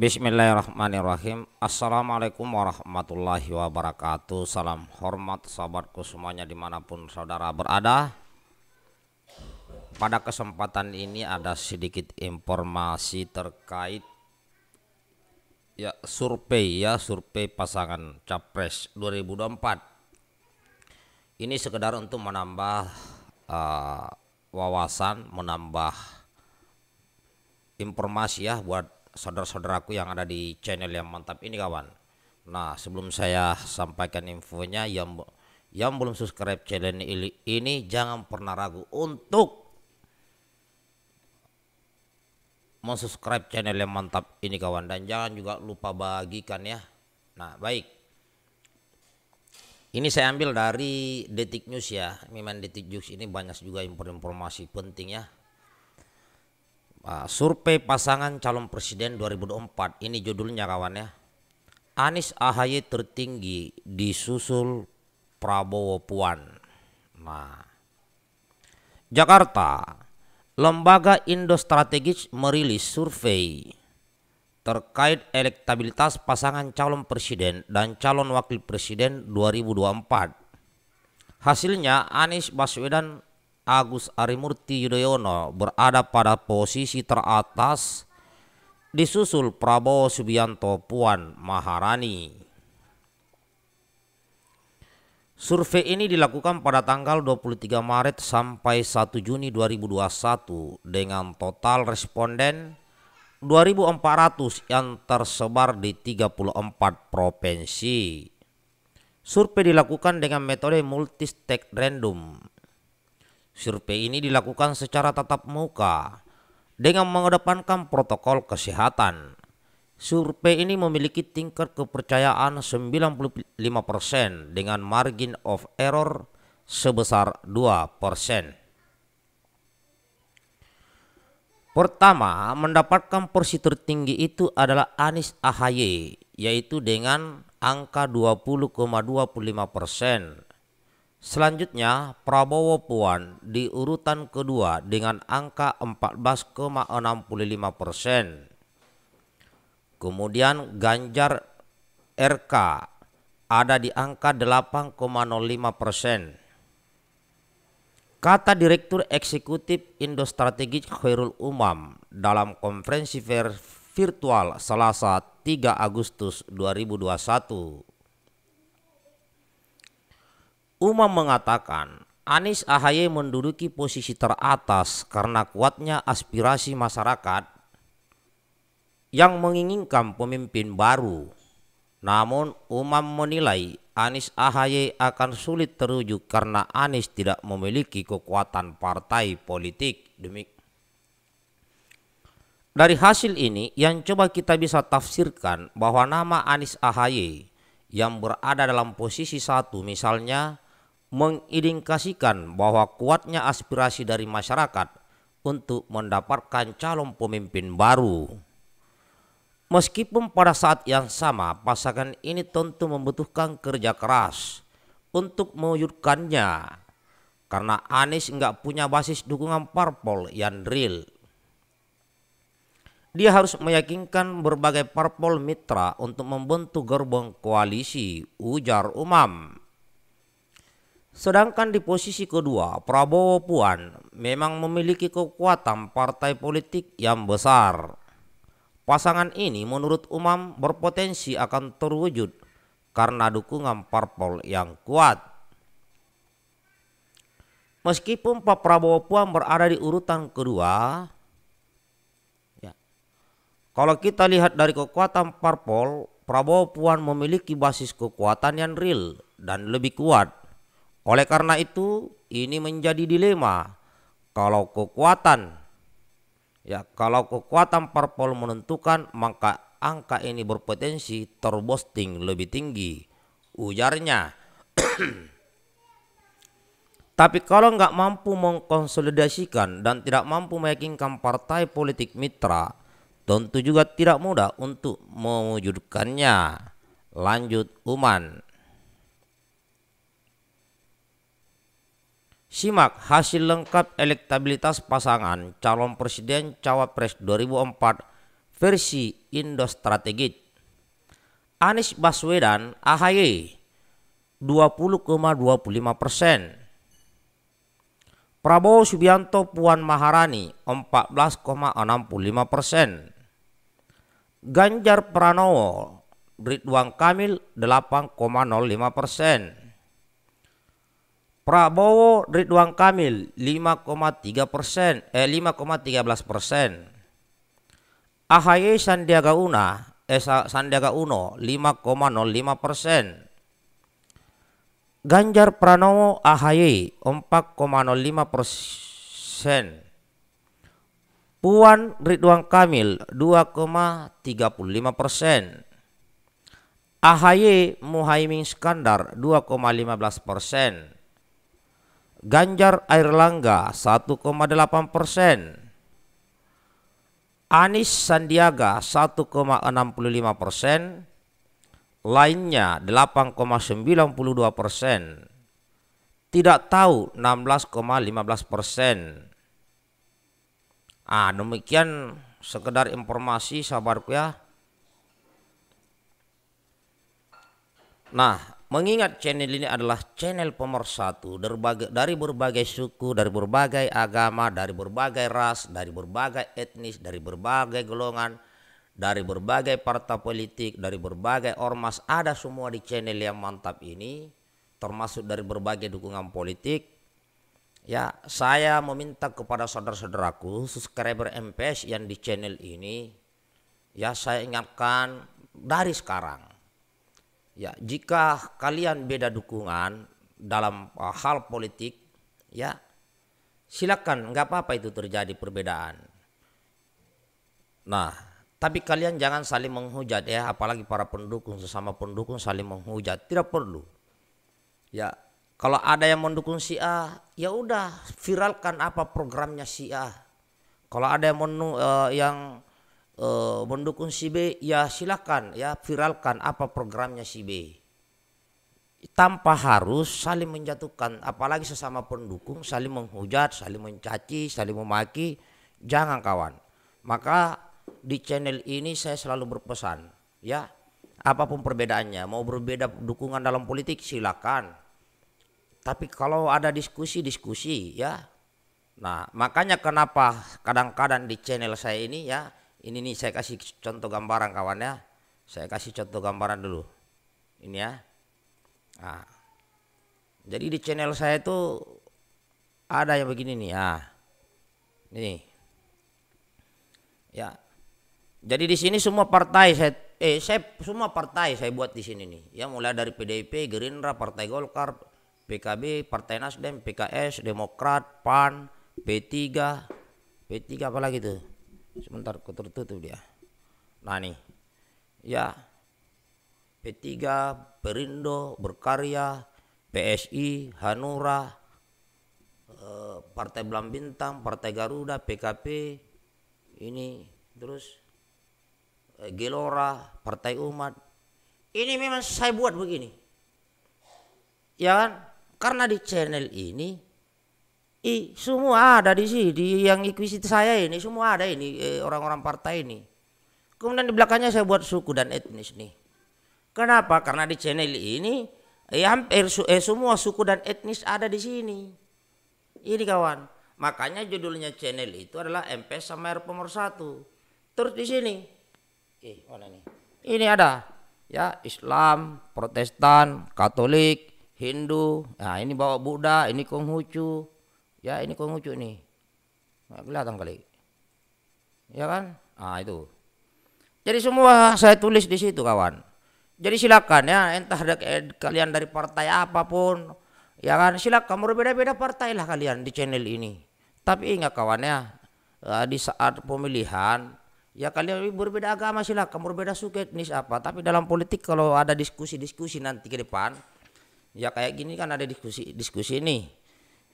Bismillahirrahmanirrahim Assalamualaikum warahmatullahi wabarakatuh Salam hormat sahabatku semuanya dimanapun saudara berada Pada kesempatan ini ada sedikit informasi terkait ya survei ya survei pasangan capres 2024 ini sekedar untuk menambah uh, wawasan menambah informasi ya buat saudara-saudaraku yang ada di channel yang mantap ini kawan Nah sebelum saya sampaikan infonya yang yang belum subscribe channel ini, ini jangan pernah ragu untuk Mau subscribe channel yang mantap ini kawan dan jangan juga lupa bagikan ya nah baik ini saya ambil dari detik news ya memang detik news ini banyak juga informasi penting ya uh, survei pasangan calon presiden 2024 ini judulnya kawan ya Anies Ahaye tertinggi disusul Prabowo Puan nah Jakarta Lembaga Indo Strategis merilis survei terkait elektabilitas pasangan calon presiden dan calon wakil presiden 2024. Hasilnya Anies Baswedan Agus Arimurti Yudhoyono berada pada posisi teratas disusul Prabowo Subianto Puan Maharani. Survei ini dilakukan pada tanggal 23 Maret sampai 1 Juni 2021 dengan total responden 2.400 yang tersebar di 34 provinsi. Survei dilakukan dengan metode multistake random Survei ini dilakukan secara tatap muka dengan mengedepankan protokol kesehatan. Survei ini memiliki tingkat kepercayaan 95% dengan margin of error sebesar 2%. Pertama, mendapatkan porsi tertinggi itu adalah Anies Ahaye, yaitu dengan angka 20,25 persen Selanjutnya Prabowo Puan di urutan kedua dengan angka 14,65 persen. Kemudian Ganjar RK ada di angka 8,05 persen. Kata Direktur Eksekutif Indo Strategik Khairul Umam dalam konferensi virtual Selasa 3 Agustus 2021. Umam mengatakan, Anies Ahy menduduki posisi teratas karena kuatnya aspirasi masyarakat yang menginginkan pemimpin baru. Namun Umam menilai Anies Ahy akan sulit terujuk karena Anies tidak memiliki kekuatan partai politik. Demi dari hasil ini yang coba kita bisa tafsirkan bahwa nama Anies Ahy yang berada dalam posisi satu misalnya mengindikasikan bahwa kuatnya aspirasi dari masyarakat untuk mendapatkan calon pemimpin baru. Meskipun pada saat yang sama pasangan ini tentu membutuhkan kerja keras untuk mewujudkannya karena Anies nggak punya basis dukungan parpol yang real. Dia harus meyakinkan berbagai parpol mitra untuk membentuk gerbong koalisi, ujar Umam. Sedangkan di posisi kedua, Prabowo Puan memang memiliki kekuatan partai politik yang besar. Pasangan ini menurut Umam berpotensi akan terwujud karena dukungan parpol yang kuat. Meskipun Pak Prabowo Puan berada di urutan kedua, ya, kalau kita lihat dari kekuatan parpol, Prabowo Puan memiliki basis kekuatan yang real dan lebih kuat oleh karena itu, ini menjadi dilema. Kalau kekuatan ya, kalau kekuatan parpol menentukan, maka angka ini berpotensi terboosting lebih tinggi, ujarnya. Tapi kalau nggak mampu mengkonsolidasikan dan tidak mampu meyakinkan partai politik mitra, tentu juga tidak mudah untuk mewujudkannya. Lanjut Uman. Simak hasil lengkap elektabilitas pasangan calon presiden cawapres 2004 versi Indo Strategik. Anies Baswedan AHY 20,25 persen. Prabowo Subianto Puan Maharani 14,65 persen. Ganjar Pranowo Ridwan Kamil 8,05 persen. Prabowo Ridwan Kamil 5,3 persen, eh 5,13 persen. AHY Sandiaga Una, eh, Sandiaga Uno 5,05 persen. Ganjar Pranowo AHY 4,05 persen. Puan Ridwan Kamil 2,35 persen. AHY Muhaimin Skandar 2,15 persen. Ganjar Air Airlangga 1,8 persen. Anies Sandiaga 1,65 persen. Lainnya 8,92 persen. Tidak tahu 16,15 persen. Ah demikian sekedar informasi sahabatku ya. Nah Mengingat channel ini adalah channel pemersatu dari berbagai, dari berbagai suku, dari berbagai agama, dari berbagai ras, dari berbagai etnis, dari berbagai golongan, dari berbagai partai politik, dari berbagai ormas, ada semua di channel yang mantap ini, termasuk dari berbagai dukungan politik. Ya, saya meminta kepada saudara-saudaraku, subscriber MPS yang di channel ini, ya saya ingatkan dari sekarang ya jika kalian beda dukungan dalam eh, hal politik ya silakan nggak apa-apa itu terjadi perbedaan nah tapi kalian jangan saling menghujat ya apalagi para pendukung sesama pendukung saling menghujat tidak perlu ya kalau ada yang mendukung si A, ya udah viralkan apa programnya si A. Kalau ada yang menu, uh, yang e, mendukung si B ya silakan ya viralkan apa programnya si B tanpa harus saling menjatuhkan apalagi sesama pendukung saling menghujat saling mencaci saling memaki jangan kawan maka di channel ini saya selalu berpesan ya apapun perbedaannya mau berbeda dukungan dalam politik silakan tapi kalau ada diskusi diskusi ya nah makanya kenapa kadang-kadang di channel saya ini ya ini nih saya kasih contoh gambaran kawan ya saya kasih contoh gambaran dulu ini ya nah. jadi di channel saya itu ada yang begini nih ya nah. ini ya jadi di sini semua partai saya eh saya semua partai saya buat di sini nih ya mulai dari PDIP Gerindra Partai Golkar PKB Partai Nasdem PKS Demokrat PAN P3 P3 apa lagi tuh sebentar tertutup dia nah nih ya P3 Perindo Berkarya PSI Hanura eh, Partai Belam Bintang Partai Garuda PKP ini terus eh, Gelora Partai Umat ini memang saya buat begini ya kan karena di channel ini I, semua ada di sini di yang ikuisit saya ini semua ada ini e, orang-orang eh, partai ini. Kemudian di belakangnya saya buat suku dan etnis nih. Kenapa? Karena di channel ini eh, hampir su eh, semua suku dan etnis ada di sini. Ini kawan. Makanya judulnya channel itu adalah MP sama R satu. Terus di sini. Eh, mana nih? Ini ada ya Islam, Protestan, Katolik, Hindu. Nah, ini bawa Buddha, ini Konghucu, ya ini ngucuk nih nggak kelihatan kali ya kan ah itu jadi semua saya tulis di situ kawan jadi silakan ya entah kalian dari partai apapun ya kan silakan berbeda-beda partai lah kalian di channel ini tapi ingat kawan ya e, di saat pemilihan ya kalian berbeda agama silakan berbeda suku etnis apa tapi dalam politik kalau ada diskusi-diskusi nanti ke depan ya kayak gini kan ada diskusi diskusi ini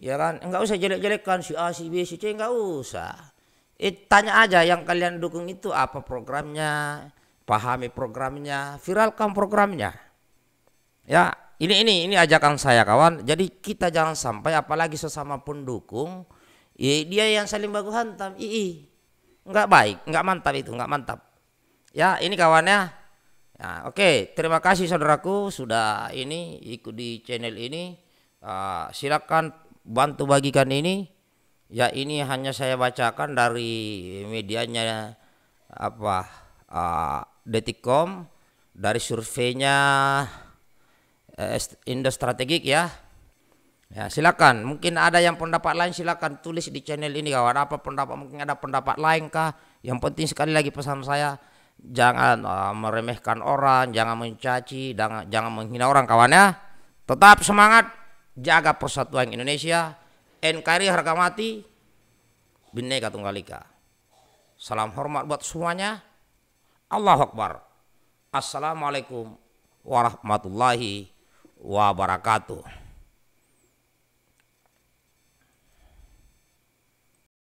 Ya kan? Enggak usah jelek-jelekkan si A, si B, si C, enggak usah. Eh, tanya aja yang kalian dukung itu apa programnya, pahami programnya, viralkan programnya. Ya, ini ini ini ajakan saya kawan. Jadi kita jangan sampai apalagi sesama pendukung ya, dia yang saling baku hantam. Ii. Enggak baik, enggak mantap itu, enggak mantap. Ya, ini kawannya. Ya, oke, okay. terima kasih saudaraku sudah ini ikut di channel ini. Uh, silakan bantu bagikan ini ya ini hanya saya bacakan dari medianya apa uh, Detikom dari surveinya uh, Indo Strategik ya. Ya, silakan. Mungkin ada yang pendapat lain silakan tulis di channel ini kawan. Apa pendapat mungkin ada pendapat lain kah? Yang penting sekali lagi pesan saya jangan uh, meremehkan orang, jangan mencaci, jangan, jangan menghina orang kawan ya. Tetap semangat jaga persatuan Indonesia, NKRI harga mati, Bineka Tunggal Ika. Salam hormat buat semuanya. Allahu Akbar. Assalamualaikum warahmatullahi wabarakatuh.